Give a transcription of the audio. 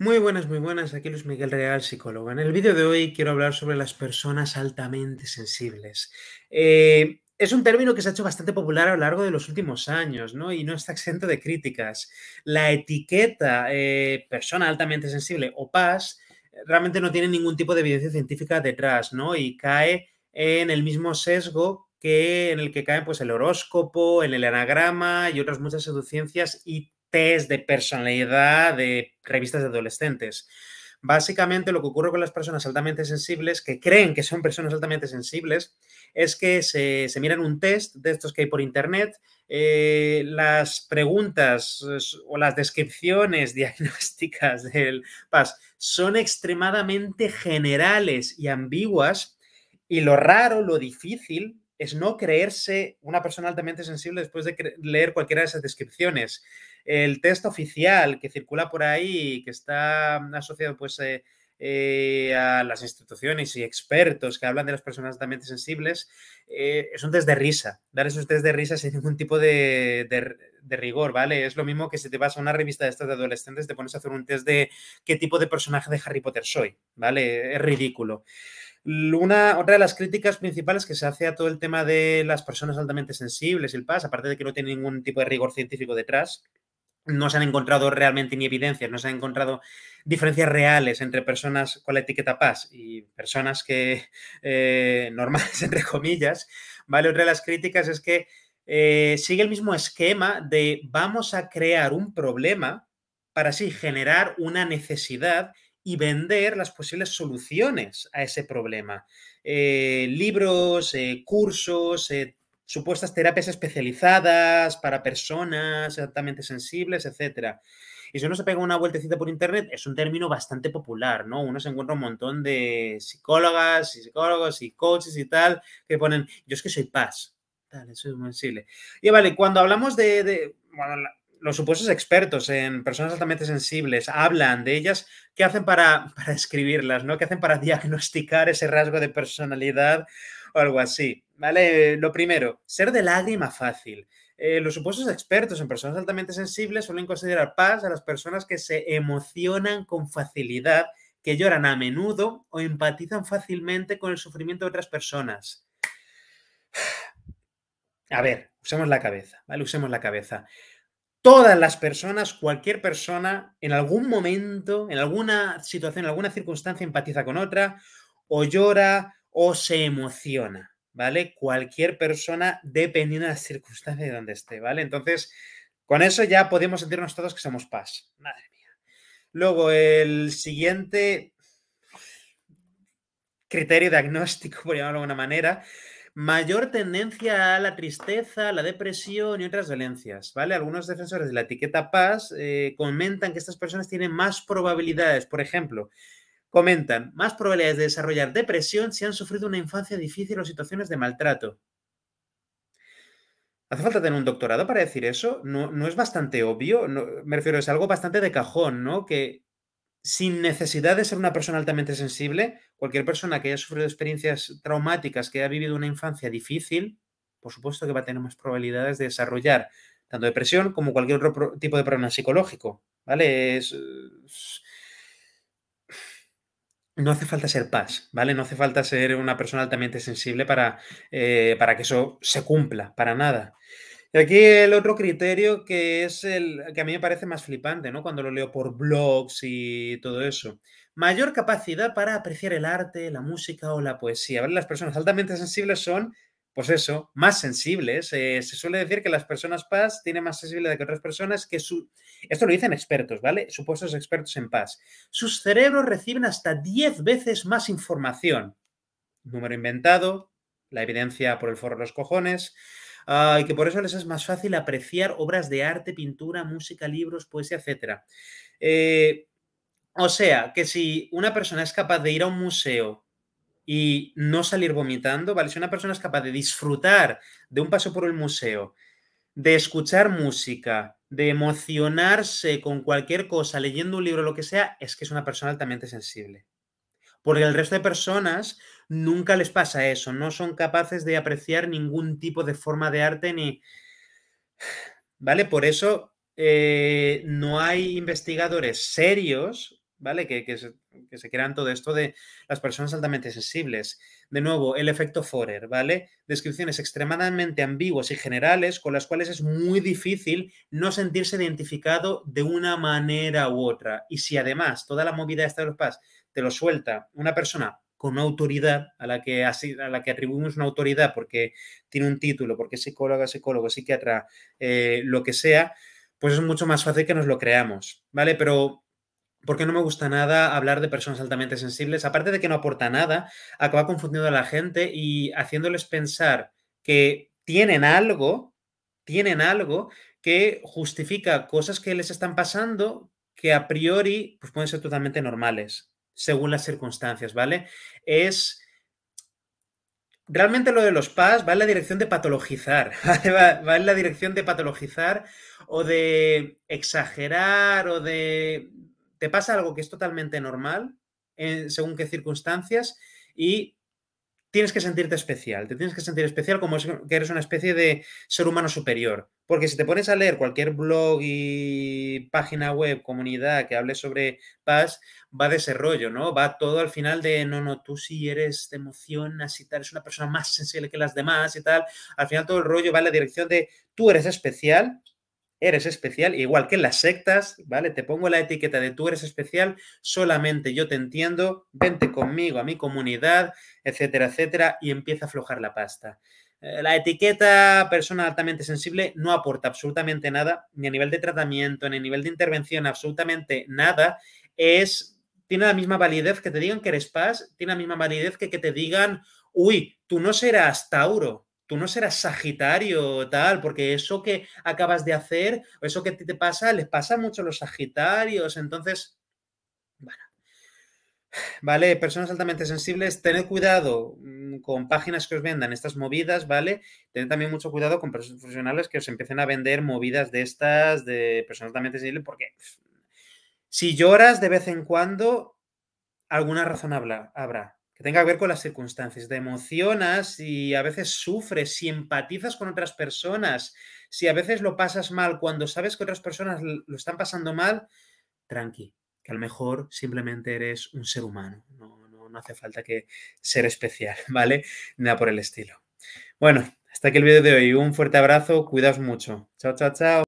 Muy buenas, muy buenas, aquí Luis Miguel Real, psicólogo. En el vídeo de hoy quiero hablar sobre las personas altamente sensibles. Eh, es un término que se ha hecho bastante popular a lo largo de los últimos años, ¿no? Y no está exento de críticas. La etiqueta eh, persona altamente sensible o PAS realmente no tiene ningún tipo de evidencia científica detrás, ¿no? Y cae en el mismo sesgo que en el que caen pues el horóscopo, el anagrama y otras muchas pseudociencias y test de personalidad de revistas de adolescentes. Básicamente lo que ocurre con las personas altamente sensibles, que creen que son personas altamente sensibles, es que se, miran un test de estos que hay por internet, eh, las preguntas o las descripciones diagnósticas del PAS son extremadamente generales y ambiguas y lo raro, lo difícil es no creerse una persona altamente sensible después de leer cualquiera de esas descripciones. El test oficial que circula por ahí, que está asociado pues eh, eh, a las instituciones y expertos que hablan de las personas altamente sensibles, eh, es un test de risa. Dar esos test de risa sin ningún tipo de, rigor, ¿vale? Es lo mismo que si te vas a una revista de estas de adolescentes, te pones a hacer un test de qué tipo de personaje de Harry Potter soy, ¿vale? Es ridículo. Una, otra de las críticas principales que se hace a todo el tema de las personas altamente sensibles, el PAS, aparte de que no tiene ningún tipo de rigor científico detrás, no se han encontrado realmente ni evidencias, no se han encontrado diferencias reales entre personas con la etiqueta paz y personas que eh, normales, entre comillas, ¿vale? Otra de las críticas es que eh, sigue el mismo esquema de vamos a crear un problema para así generar una necesidad y vender las posibles soluciones a ese problema. Eh, libros, cursos, supuestas terapias especializadas para personas altamente sensibles, etc. Y si uno se pega una vueltecita por internet, es un término bastante popular, ¿no? Uno se encuentra un montón de psicólogas y psicólogos y coaches y tal que ponen, yo es que soy paz. Dale, soy sensible. Y vale, cuando hablamos de, bueno, los supuestos expertos en personas altamente sensibles hablan de ellas, ¿qué hacen para, para escribirlas, ¿no? ¿Qué hacen para diagnosticar ese rasgo de personalidad algo así. ¿Vale? Lo primero, ser de lágrima fácil. Eh, los supuestos expertos en personas altamente sensibles suelen considerar paz a las personas que se emocionan con facilidad, que lloran a menudo o empatizan fácilmente con el sufrimiento de otras personas. A ver, usemos la cabeza, ¿vale? Usemos la cabeza. Todas las personas, cualquier persona, en algún momento, en alguna situación, en alguna circunstancia, empatiza con otra, o llora, o se emociona, ¿vale? Cualquier persona, dependiendo de las circunstancias de donde esté, ¿vale? Entonces, con eso ya podemos sentirnos todos que somos paz. Madre mía. Luego, el siguiente criterio diagnóstico, por llamarlo de alguna manera, mayor tendencia a la tristeza, la depresión y otras dolencias, ¿vale? Algunos defensores de la etiqueta paz eh, comentan que estas personas tienen más probabilidades, por ejemplo, Comentan, más probabilidades de desarrollar depresión si han sufrido una infancia difícil o situaciones de maltrato. ¿Hace falta tener un doctorado para decir eso? No, es bastante obvio, me refiero, es algo bastante de cajón, ¿no? Que sin necesidad de ser una persona altamente sensible, cualquier persona que haya sufrido experiencias traumáticas, que haya vivido una infancia difícil, por supuesto que va a tener más probabilidades de desarrollar tanto depresión como cualquier otro tipo de problema psicológico, ¿vale? es no hace falta ser paz, ¿vale? No hace falta ser una persona altamente sensible para, eh, para que eso se cumpla, para nada. Y aquí el otro criterio que es el que a mí me parece más flipante, ¿no? Cuando lo leo por blogs y todo eso. Mayor capacidad para apreciar el arte, la música o la poesía, ¿vale? Las personas altamente sensibles son pues eso, más sensibles. Eh, se suele decir que las personas paz tienen más sensibilidad que otras personas que su... Esto lo dicen expertos, ¿vale? Supuestos expertos en paz. Sus cerebros reciben hasta 10 veces más información. Número inventado, la evidencia por el forro de los cojones. y que por eso les es más fácil apreciar obras de arte, pintura, música, libros, poesía, etc. Eh, o sea, que si una persona es capaz de ir a un museo y no salir vomitando, ¿vale? Si una persona es capaz de disfrutar de un paso por el museo, de escuchar música, de emocionarse con cualquier cosa, leyendo un libro, lo que sea, es que es una persona altamente sensible. Porque el resto de personas nunca les pasa eso, no son capaces de apreciar ningún tipo de forma de arte ni... ¿Vale? Por eso eh, no hay investigadores serios ¿vale? Que, se, que, crean todo esto de las personas altamente sensibles. De nuevo, el efecto Forer, ¿vale? Descripciones extremadamente ambiguas y generales con las cuales es muy difícil no sentirse identificado de una manera u otra. Y si además toda la movida esta de los paz te lo suelta una persona con autoridad a la que, a la que atribuimos una autoridad porque tiene un título, porque es psicóloga, psicólogo, psiquiatra, eh, lo que sea, pues es mucho más fácil que nos lo creamos, ¿vale? Pero porque no me gusta nada hablar de personas altamente sensibles, aparte de que no aporta nada, acaba confundiendo a la gente y haciéndoles pensar que tienen algo, tienen algo que justifica cosas que les están pasando que a priori pues pueden ser totalmente normales, según las circunstancias, ¿vale? Es realmente lo de los PAS va en la dirección de patologizar, va, en la dirección de patologizar o de exagerar o de te pasa algo que es totalmente normal, eh, según qué circunstancias, y tienes que sentirte especial, te tienes que sentir especial como que eres una especie de ser humano superior. Porque si te pones a leer cualquier blog y página web, comunidad que hable sobre paz, va de ese rollo, ¿no? Va todo al final de, no, no, tú sí eres, de emocionas y tal, eres una persona más sensible que las demás y tal. Al final todo el rollo va en la dirección de, tú eres especial, eres especial, igual que en las sectas, ¿vale? Te pongo la etiqueta de tú eres especial, solamente yo te entiendo, vente conmigo a mi comunidad, etcétera, etcétera, y empieza a aflojar la pasta. Eh, la etiqueta persona altamente sensible no aporta absolutamente nada, ni a nivel de tratamiento, ni a nivel de intervención, absolutamente nada. Es, tiene la misma validez que te digan que eres paz, tiene la misma validez que que te digan, uy, tú no serás Tauro, tú no serás Sagitario tal, porque eso que acabas de hacer, o eso que te pasa, les pasa mucho a los Sagitarios. Entonces, bueno. ¿Vale? Personas altamente sensibles, tened cuidado mm, con páginas que os vendan estas movidas, ¿vale? Tened también mucho cuidado con personas profesionales que os empiecen a vender movidas de estas, de personas altamente sensibles, porque si lloras de vez en cuando, alguna razón habla, habrá que tenga que ver con las circunstancias. Te emocionas y a veces sufres, si empatizas con otras personas, si a veces lo pasas mal, cuando sabes que otras personas lo están pasando mal, tranqui, que a lo mejor simplemente eres un ser humano. No, no hace falta que ser especial, ¿vale? Nada por el estilo. Bueno, hasta aquí el vídeo de hoy. Un fuerte abrazo, cuidaos mucho. Chao, chao, chao.